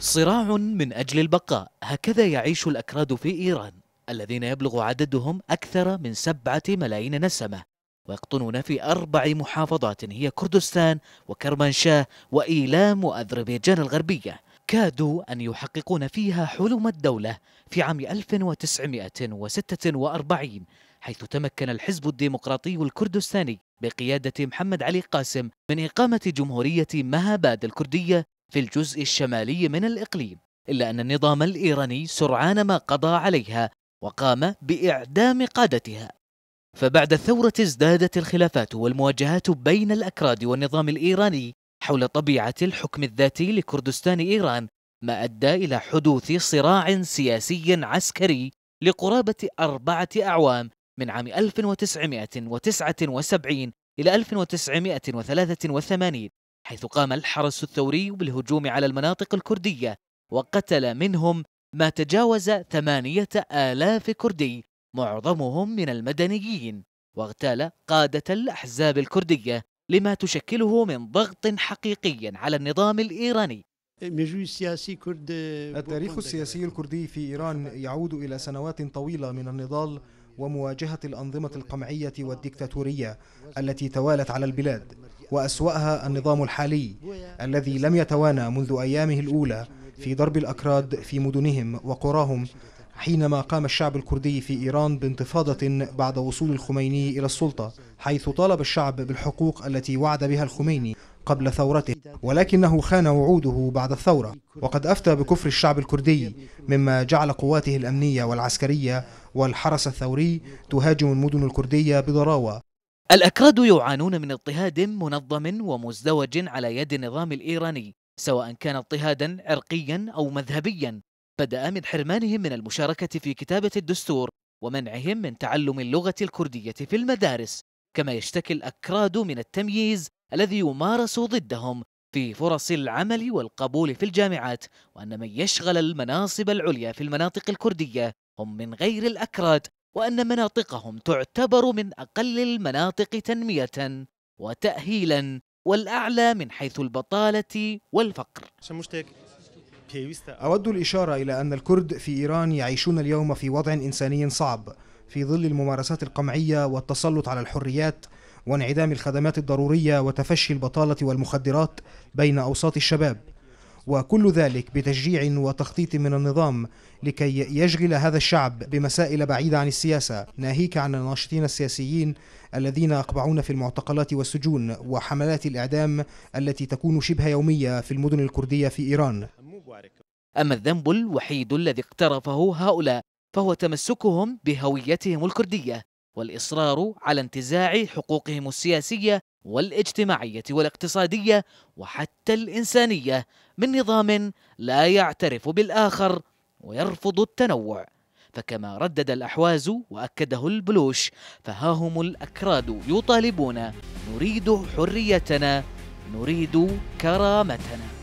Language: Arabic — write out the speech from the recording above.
صراع من أجل البقاء هكذا يعيش الأكراد في إيران الذين يبلغ عددهم أكثر من سبعة ملايين نسمة ويقطنون في أربع محافظات هي كردستان وكرمانشاه وإيلام وأذربيجان الغربية كادوا أن يحققون فيها حلم الدولة في عام 1946 حيث تمكن الحزب الديمقراطي الكردستاني بقيادة محمد علي قاسم من إقامة جمهورية مهاباد الكردية في الجزء الشمالي من الإقليم إلا أن النظام الإيراني سرعان ما قضى عليها وقام بإعدام قادتها فبعد الثورة ازدادت الخلافات والمواجهات بين الأكراد والنظام الإيراني حول طبيعة الحكم الذاتي لكردستان إيران ما أدى إلى حدوث صراع سياسي عسكري لقرابة أربعة أعوام من عام 1979 إلى 1983 حيث قام الحرس الثوري بالهجوم على المناطق الكردية وقتل منهم ما تجاوز ثمانية آلاف كردي معظمهم من المدنيين واغتال قادة الأحزاب الكردية لما تشكله من ضغط حقيقي على النظام الإيراني التاريخ السياسي الكردي في إيران يعود إلى سنوات طويلة من النضال ومواجهة الأنظمة القمعية والديكتاتورية التي توالت على البلاد وأسوأها النظام الحالي الذي لم يتوانى منذ أيامه الأولى في ضرب الأكراد في مدنهم وقراهم حينما قام الشعب الكردي في إيران بانتفاضة بعد وصول الخميني إلى السلطة حيث طالب الشعب بالحقوق التي وعد بها الخميني قبل ثورته ولكنه خان وعوده بعد الثورة وقد أفتى بكفر الشعب الكردي مما جعل قواته الأمنية والعسكرية والحرس الثوري تهاجم المدن الكردية بضراوة الأكراد يعانون من اضطهاد منظم ومزدوج على يد النظام الإيراني سواء كان اضطهادا عرقيا أو مذهبيا بدأ من حرمانهم من المشاركة في كتابة الدستور ومنعهم من تعلم اللغة الكردية في المدارس كما يشتكي الأكراد من التمييز الذي يمارس ضدهم في فرص العمل والقبول في الجامعات وأن من يشغل المناصب العليا في المناطق الكردية هم من غير الأكراد وأن مناطقهم تعتبر من أقل المناطق تنمية وتأهيلا والأعلى من حيث البطالة والفقر أود الإشارة إلى أن الكرد في إيران يعيشون اليوم في وضع إنساني صعب في ظل الممارسات القمعية والتسلط على الحريات وانعدام الخدمات الضرورية وتفشي البطالة والمخدرات بين أوساط الشباب وكل ذلك بتشجيع وتخطيط من النظام لكي يشغل هذا الشعب بمسائل بعيدة عن السياسة ناهيك عن الناشطين السياسيين الذين أقبعون في المعتقلات والسجون وحملات الإعدام التي تكون شبه يومية في المدن الكردية في إيران أما الذنب الوحيد الذي اقترفه هؤلاء فهو تمسكهم بهويتهم الكردية والإصرار على انتزاع حقوقهم السياسية والاجتماعية والاقتصادية وحتى الإنسانية من نظام لا يعترف بالآخر ويرفض التنوع فكما ردد الأحواز وأكده البلوش فها هم الأكراد يطالبون نريد حريتنا نريد كرامتنا